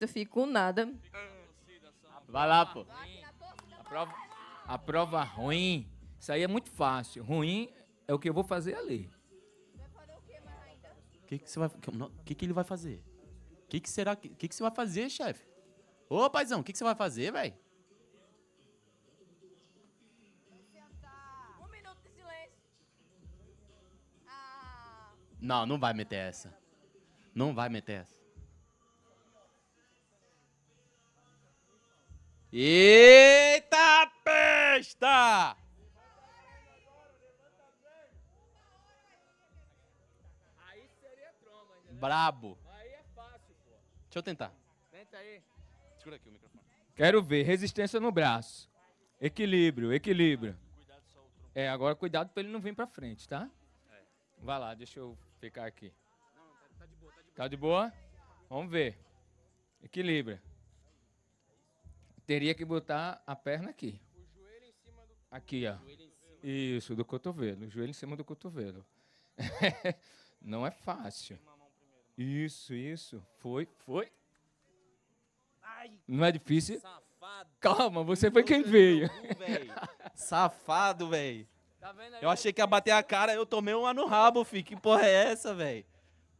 Eu fico com nada. Vai lá, pô. A prova, a prova ruim, isso aí é muito fácil. Ruim é o que eu vou fazer ali. O que, que você vai. O que, que ele vai fazer? O que, que será que. que, que você vai fazer, chefe? Ô, paizão, o que, que você vai fazer, velho? Um minuto de silêncio. Ah. Não, não vai meter essa. Não vai meter essa. Eita pesta! Aí seria Brabo. Aí é fácil, pô. Deixa eu tentar. Tenta aí. Segura aqui o microfone. Quero ver. Resistência no braço. Equilíbrio, equilíbrio. É, agora cuidado pra ele não vir pra frente, tá? É. Vai lá, deixa eu ficar aqui. Não, tá, tá de boa, tá de boa. Tá de boa? Vamos ver. Equilíbrio teria que botar a perna aqui. Aqui, ó. Isso, do cotovelo. O joelho em cima do cotovelo. Não é fácil. Isso, isso. Foi, foi. Não é difícil? Calma, você foi quem veio. Safado, tá velho. Eu achei que ia bater a cara, eu tomei uma no rabo, filho. Que porra é essa, velho?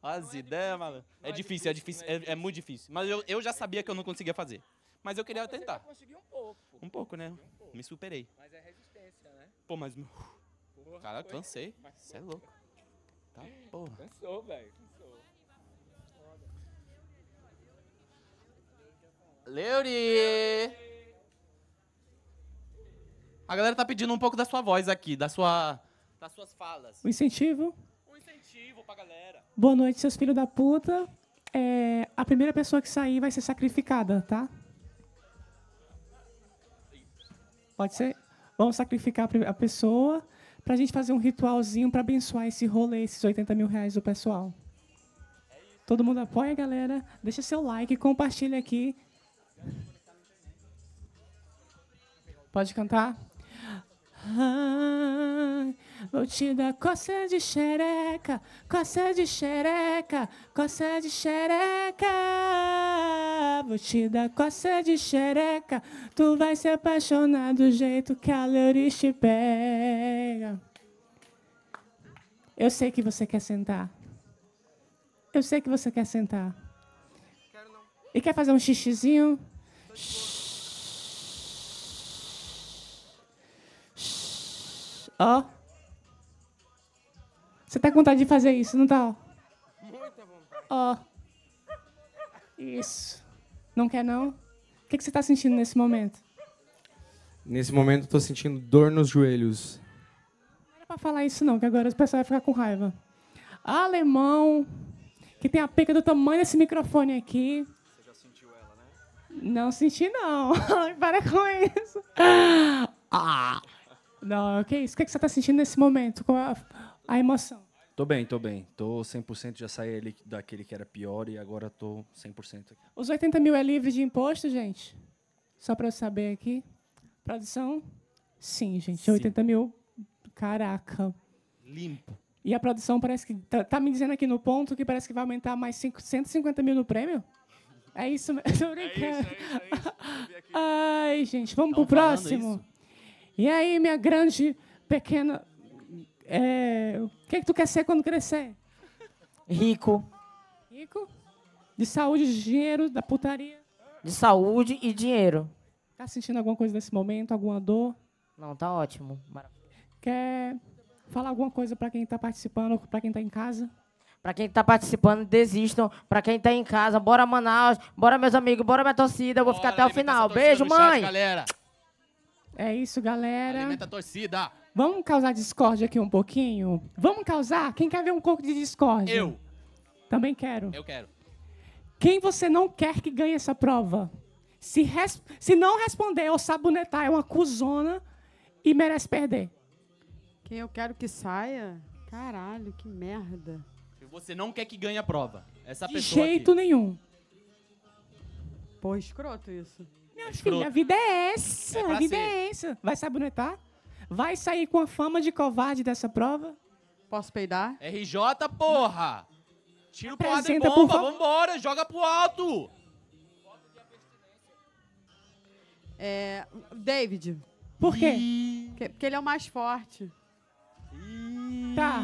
As ideias, mano. É difícil, é difícil, é, é, é, muito difícil. Mas eu, eu já sabia que eu não conseguia fazer. Mas eu queria tentar. consegui um pouco. Pô. Um pouco, né? Um pouco. Me superei. Mas é resistência, né? Pô, mas. meu, cara, cansei. Você é louco. Tá porra. Cansou, velho. Cansou. Leuri! A galera tá pedindo um pouco da sua voz aqui, da sua. Das suas falas. Um incentivo. Um incentivo pra galera. Boa noite, seus filhos da puta. É, a primeira pessoa que sair vai ser sacrificada, tá? Pode ser? Vamos sacrificar a pessoa para a gente fazer um ritualzinho para abençoar esse rolê, esses 80 mil reais do pessoal. Todo mundo apoia, galera. Deixa seu like, compartilha aqui. Pode cantar? Ah, Vou te dar coça de xereca, coça de xereca, coça de xereca. Vou te dar coça de xereca, tu vai se apaixonar do jeito que a Leuris te pega. Eu sei que você quer sentar. Eu sei que você quer sentar. E quer fazer um xixizinho? Ó. Você tá com vontade de fazer isso, não tá? Muita vontade. Ó. Isso. Não quer, não? O que, que você tá sentindo nesse momento? Nesse momento, eu tô sentindo dor nos joelhos. Não era pra falar isso, não, que agora o pessoal vai ficar com raiva. Alemão, que tem a pica do tamanho desse microfone aqui. Você já sentiu ela, né? Não senti, não. Para com isso. Ah! Não, o que é isso? O que, que você está sentindo nesse momento? É a a emoção. Tô bem, tô bem. Tô 100%, já saí daquele que era pior e agora tô 100%. Aqui. Os 80 mil é livre de imposto, gente? Só para eu saber aqui. Produção? Sim, gente. Sim. 80 mil. Caraca. Limpo. E a produção parece que. Tá, tá, me dizendo aqui no ponto que parece que vai aumentar mais 5, 150 mil no prêmio? É isso mesmo. É isso, é isso, é isso. Ai, gente, vamos Tão pro próximo. E aí, minha grande, pequena. É, o que, é que tu quer ser quando crescer? Rico. Rico? De saúde, de dinheiro, da putaria? De saúde e dinheiro. Tá sentindo alguma coisa nesse momento? Alguma dor? Não, tá ótimo. Quer falar alguma coisa para quem está participando, para quem está em casa? Para quem está participando, desistam. Para quem está em casa, bora Manaus, bora meus amigos, bora minha torcida. Eu vou bora, ficar até o final. Beijo, mãe. Chat, galera. É isso, galera. Alimenta a torcida. Vamos causar discórdia aqui um pouquinho? Vamos causar? Quem quer ver um pouco de discórdia? Eu. Também quero. Eu quero. Quem você não quer que ganhe essa prova? Se, res... Se não responder ou sabonetar, é uma cuzona e merece perder. Quem eu quero que saia? Caralho, que merda. Você não quer que ganhe a prova. Essa de pessoa. De jeito aqui. nenhum. Pô, escroto isso. Minha é filha, a vida é essa. É a vida ser. é essa. Vai sabonetar? Vai sair com a fama de covarde dessa prova? Posso peidar? RJ, porra! Tira o porrada bom. bomba, por vambora, joga pro alto! É, David. Por quê? Porque, porque ele é o mais forte. Tá.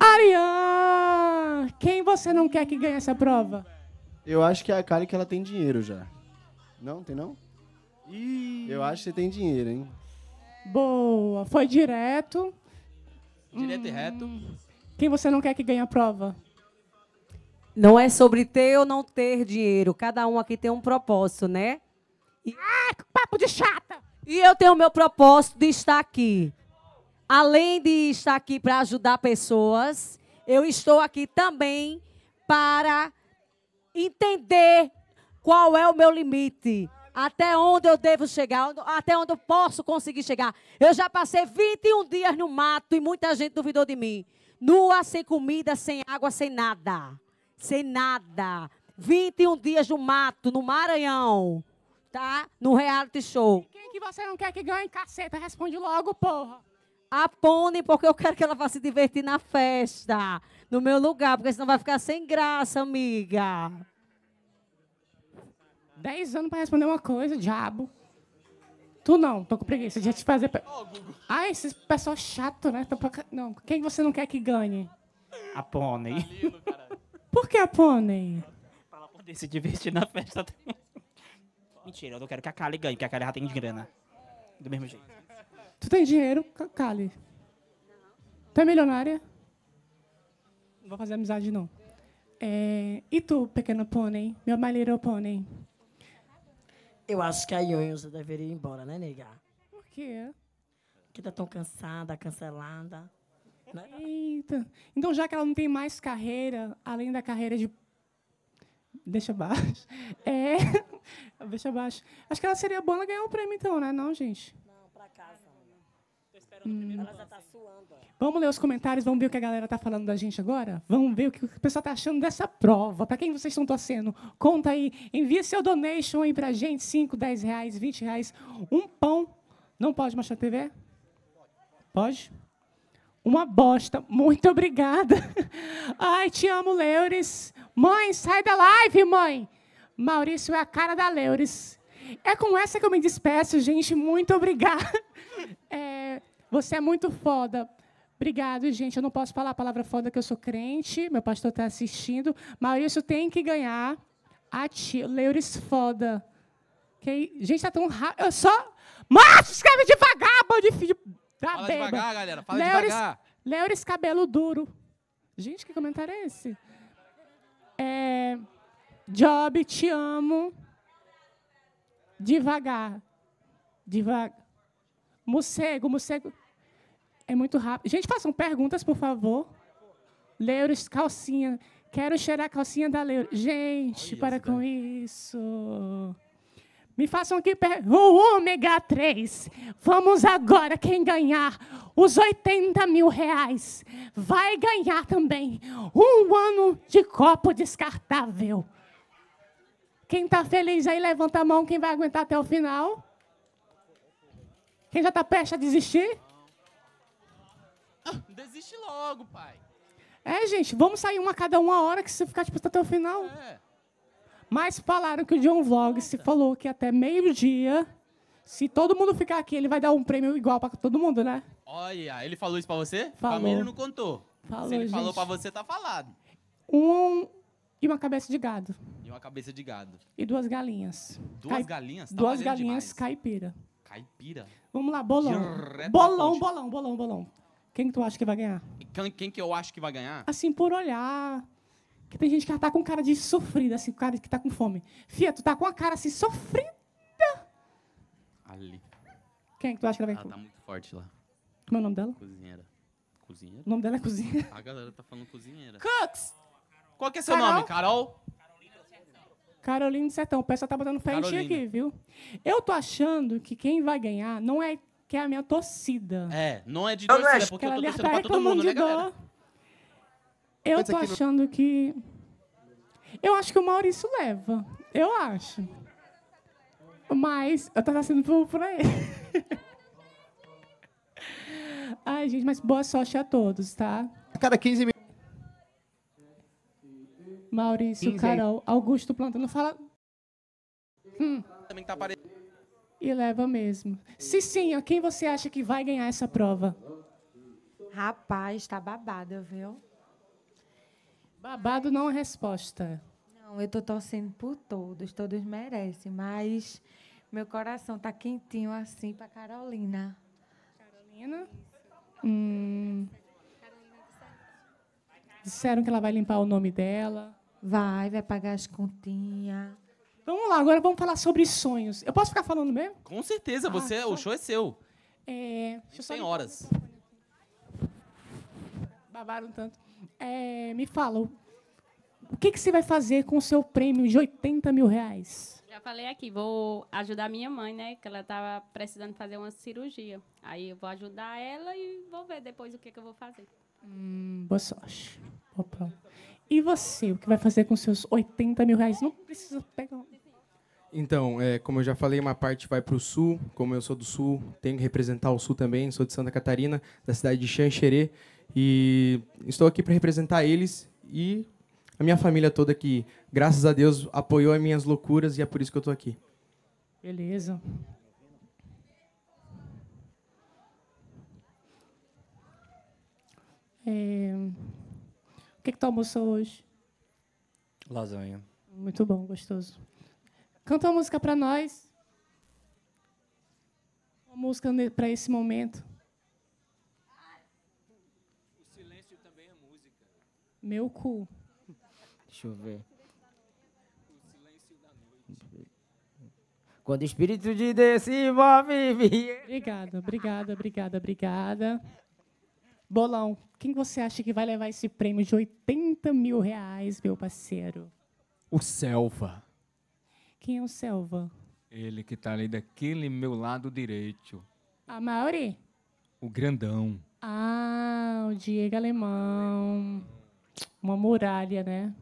Ariane! Quem você não quer que ganhe essa prova? Eu acho que é a cara que ela tem dinheiro já. Não, tem não? Eu acho que você tem dinheiro, hein? Boa, foi direto. Direto hum. e reto. Quem você não quer que ganhe a prova? Não é sobre ter ou não ter dinheiro. Cada um aqui tem um propósito, né? E... Ah, que papo de chata! E eu tenho o meu propósito de estar aqui. Além de estar aqui para ajudar pessoas, eu estou aqui também para entender qual é o meu limite. Até onde eu devo chegar? Até onde eu posso conseguir chegar? Eu já passei 21 dias no mato e muita gente duvidou de mim. Nua, sem comida, sem água, sem nada. Sem nada. 21 dias no mato, no Maranhão. Tá? No reality show. E quem que você não quer que ganhe? Caceta, responde logo, porra. Aponem, porque eu quero que ela vá se divertir na festa. No meu lugar, porque senão vai ficar sem graça, amiga. Dez anos para responder uma coisa, diabo. Tu não, tô com preguiça de te fazer. Ah, esse pessoal chato, né? Não, quem você não quer que ganhe? A Pônei. Tá Por que a Pônei? Pra ela poder se divertir na festa. Mentira, eu não quero que a Kali ganhe, porque a Kali já tem grana. Do mesmo jeito. Tu tem dinheiro, Kali? Tu é milionária? Não vou fazer amizade, não. É... E tu, pequeno pônei? Meu malheiro pônei? Eu acho que a já deveria ir embora, né, nega? Por quê? Porque tá tão cansada, cancelada. Né? Eita. Então, já que ela não tem mais carreira, além da carreira de. Deixa baixo. É. Deixa baixo. Acho que ela seria boa ela ganhar um prêmio, então, né? Não, gente? Hum. Tá vamos ler os comentários, vamos ver o que a galera está falando da gente agora? Vamos ver o que o pessoal está achando dessa prova. Para quem vocês estão torcendo? Conta aí. Envia seu donation aí a gente, 5, 10 reais, 20 reais. Um pão. Não pode mostrar TV? Pode? Uma bosta. Muito obrigada. Ai, te amo, Leures. Mãe, sai da live, mãe. Maurício é a cara da Leures. É com essa que eu me despeço, gente. Muito obrigada. Você é muito foda. Obrigado, gente. Eu não posso falar a palavra foda que eu sou crente, meu pastor está assistindo. Maurício tem que ganhar. Ati, Leuris foda. gente, está tão rápido. Eu só. Macho, escreve devagar, bando de filho. Da Fala beba. devagar, galera. Fala Leuris, devagar. Leuris cabelo duro. Gente, que comentário é esse? É, Job, te amo. Devagar. Devagar. Mocego, mocego. É muito rápido. Gente, façam perguntas, por favor. Leuros, calcinha. Quero cheirar a calcinha da Leuros. Gente, Olha para isso, com né? isso. Me façam aqui o ômega 3. Vamos agora, quem ganhar os 80 mil reais vai ganhar também um ano de copo descartável. Quem está feliz aí, levanta a mão. Quem vai aguentar até o final? Quem já está prestes a desistir? Desiste logo, pai. É, gente, vamos sair uma cada uma hora, que se ficar tipo, até o final. É. Mas falaram que o John Vlog se falou que até meio-dia, se todo mundo ficar aqui, ele vai dar um prêmio igual para todo mundo, né? Olha, ele falou isso para você? Falou. Família não contou. Falou, se ele gente. falou para você, tá falado. Um e uma cabeça de gado. E uma cabeça de gado. E duas galinhas. Duas Caip... galinhas? Tá duas galinhas demais. caipira. Caipira? Vamos lá, bolão. bolão, bolão, bolão, bolão. Quem que tu acha que vai ganhar? Quem, quem que eu acho que vai ganhar? Assim, por olhar. Que tem gente que tá com cara de sofrida, assim, cara que tá com fome. Fia, tu tá com a cara assim, sofrida. Ali. Quem é que tu acha que vai ah, ganhar? Ela tá muito forte lá. Como é o nome dela? Cozinheira. Cozinheira? O nome dela é cozinheira. A galera tá falando cozinheira. Cooks! Qual que é seu Carol? nome, Carol? Carolina Sertão. O pessoal tá botando fé Carolina. em ti aqui, viu? Eu tô achando que quem vai ganhar não é que é a minha torcida. É, não é de não, torcida, não é. é porque Ela eu tô torcendo tá pra todo mundo, né, galera? Eu tô achando que... Eu acho que o Maurício leva. Eu acho. Mas eu tava sendo por, por aí. Ai, gente, mas boa sorte a todos, tá? A cada 15 minutos. Maurício, 15... Carol, Augusto plantando. Fala. Hum. Também tá aparecendo. E leva mesmo. Se sim, a quem você acha que vai ganhar essa prova? Rapaz, tá babado viu? Babado não é resposta. Não, eu tô torcendo por todos, todos merecem, mas meu coração tá quentinho assim para Carolina. Carolina? Hum. Disseram que ela vai limpar o nome dela. Vai, vai pagar as continhas. Vamos lá, agora vamos falar sobre sonhos. Eu posso ficar falando mesmo? Com certeza, ah, você, só... o show é seu. É, tem horas. Babaram tanto. É, me fala. o que, que você vai fazer com o seu prêmio de 80 mil reais? Já falei aqui, vou ajudar minha mãe, né? Que ela estava precisando fazer uma cirurgia. Aí eu vou ajudar ela e vou ver depois o que, que eu vou fazer. Hum, boa sorte. Opa. E você, o que vai fazer com seus 80 mil reais? Não precisa pegar. Então, é, como eu já falei, uma parte vai para o sul. Como eu sou do sul, tenho que representar o sul também. Sou de Santa Catarina, da cidade de Xanxerê. E estou aqui para representar eles e a minha família toda que, graças a Deus, apoiou as minhas loucuras e é por isso que eu estou aqui. Beleza. É... O que, é que tu almoçou hoje? Lasanha. Muito bom, gostoso. Canta uma música para nós. Uma música para esse momento. O silêncio também é música. Meu cu. Deixa eu ver. O silêncio da noite. Quando o espírito de Deus se envolve. Obrigada, obrigada, obrigada, obrigada. Bolão, quem você acha que vai levar esse prêmio de 80 mil reais, meu parceiro? O Selva. Quem é o Selva? Ele que tá ali daquele meu lado direito. A Mauri? O grandão. Ah, o Diego Alemão. Uma muralha, né?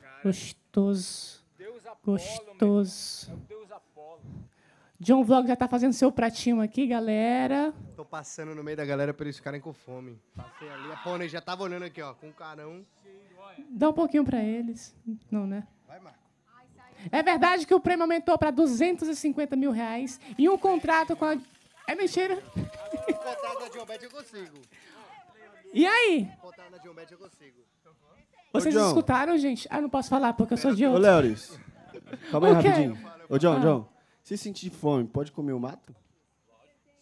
Cara, Gostoso. Deus Apolo, Gostoso. Meu. É o Deus Apolo. John Vlog já tá fazendo seu pratinho aqui, galera. Tô passando no meio da galera para eles ficarem com fome. Passei ali, a Pony já tava olhando aqui, ó, com o carão. Dá um pouquinho para eles. Não, né? Vai, Marco. É verdade que o prêmio aumentou para 250 mil reais e um contrato com a. É mentira? contrato da Diomed eu consigo. E aí? contrato da Diomed eu consigo. Vocês Ô, escutaram, gente? Ah, não posso falar porque eu sou de Ô, Léoris. Calma aí O rapidinho. Ô, John, Ah. John. Se sentir fome, pode comer o mato?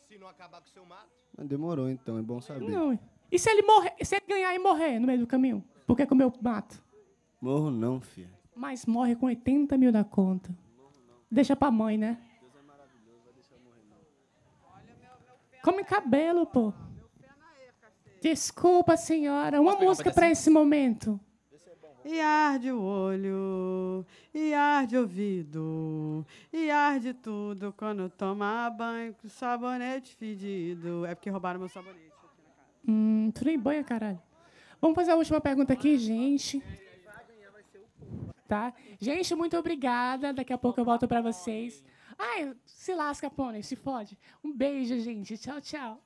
Se não acabar com o seu mato, ah, Demorou, então. É bom saber. Não. E se ele morrer, se ele ganhar e morrer no meio do caminho? Porque comeu o mato? Morro não, filha mas morre com 80 mil na conta. Deixa pra mãe, né? Come cabelo, pô. Desculpa, senhora. Uma música para esse momento. E arde o olho, e arde o ouvido, e arde tudo quando toma banho com sabonete fedido. É porque roubaram meu sabonete aqui na casa. Hum, tu nem banho, caralho. Vamos fazer a última pergunta aqui, gente tá? Gente, muito obrigada. Daqui a pouco eu volto para vocês. Ai, se lasca, pônei, se fode. Um beijo, gente. Tchau, tchau.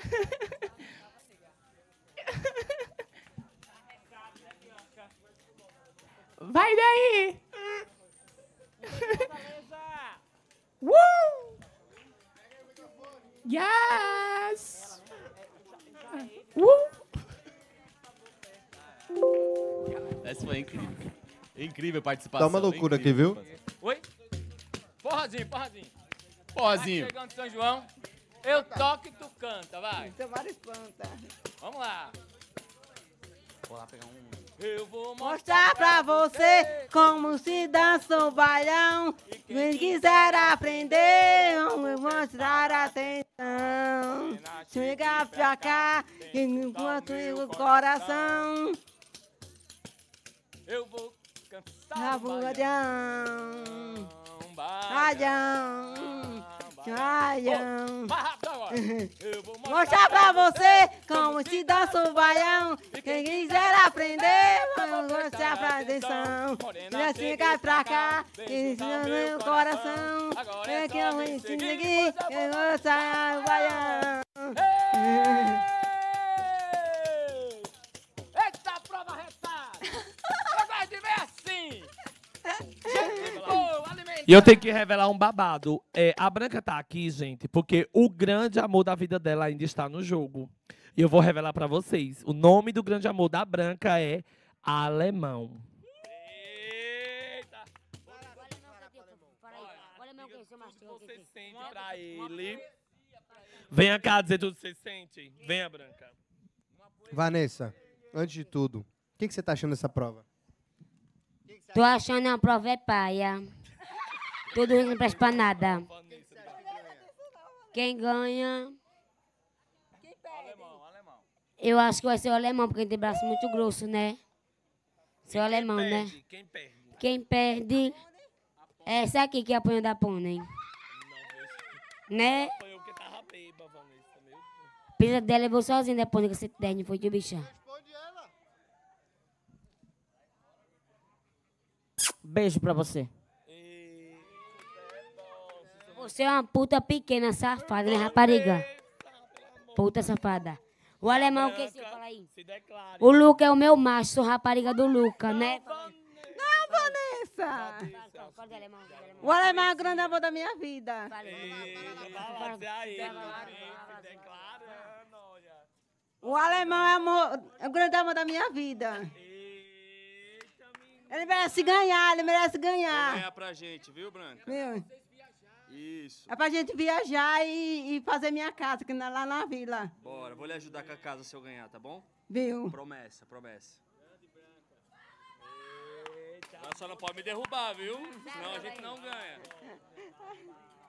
Vai daí! Uh! Yeah! Isso foi incrível. É incrível a participação. Tá uma é loucura aqui, viu? Oi? Porrazinho, porrazinho. Porrazinho. Vai tá chegando São João. Eu toco e tu canta, vai. várias plantas. É. Vamos lá. Vou lá pegar um... Eu vou mostrar, mostrar pra você, como se dança um bailão. E quem, quem quiser aprender, eu vou mostrar atenção. Chega pra cá, enquanto o coração. coração. Eu vou cantar. Rabuadião. Adião. Baião. Mostrar pra você como se dança o baião. Quem quiser aprender, vamos mostrar pra atenção. Já chega pra cá, ensina é meu coração. É, é que eu vou seguir, eu vou sair o baião. E eu tenho que revelar um babado. É, a Branca tá aqui, gente, porque o grande amor da vida dela ainda está no jogo. E eu vou revelar para vocês. O nome do grande amor da Branca é Alemão. Eita! Você sente pra ele. Venha cá dizer tudo que você sente. Venha, Branca. Vanessa, antes de tudo, o que, que você tá achando dessa prova? Tô achando a prova é paia. Todo mundo não presta pra nada. Quem ganha. Quem perde? Eu acho que vai ser o alemão, porque tem braço muito grosso, né? Ser o alemão, né? Quem perde? Quem perde. É essa aqui que apanhou da pônei. Né? Pisa dela levou sozinha da pônei que você der, não foi de bichão. Beijo pra você. Você é uma puta pequena, safada, né, rapariga? Puta safada. O alemão que se fala aí. O Luca é o meu macho, sou rapariga do Luca, né? Não, Vanessa! O alemão é o grande amor da minha vida. O alemão é, é, o grande amor da minha vida. Ele merece ganhar, ele merece ganhar. Vai ganhar pra gente, viu, Branca? Meu. Isso. É pra gente viajar e, e fazer minha casa, que é lá na vila. Bora, vou lhe ajudar com a casa se eu ganhar, tá bom? Viu? Promessa, promessa. Eita. Ela só não pode me derrubar, viu? Senão a gente não ganha.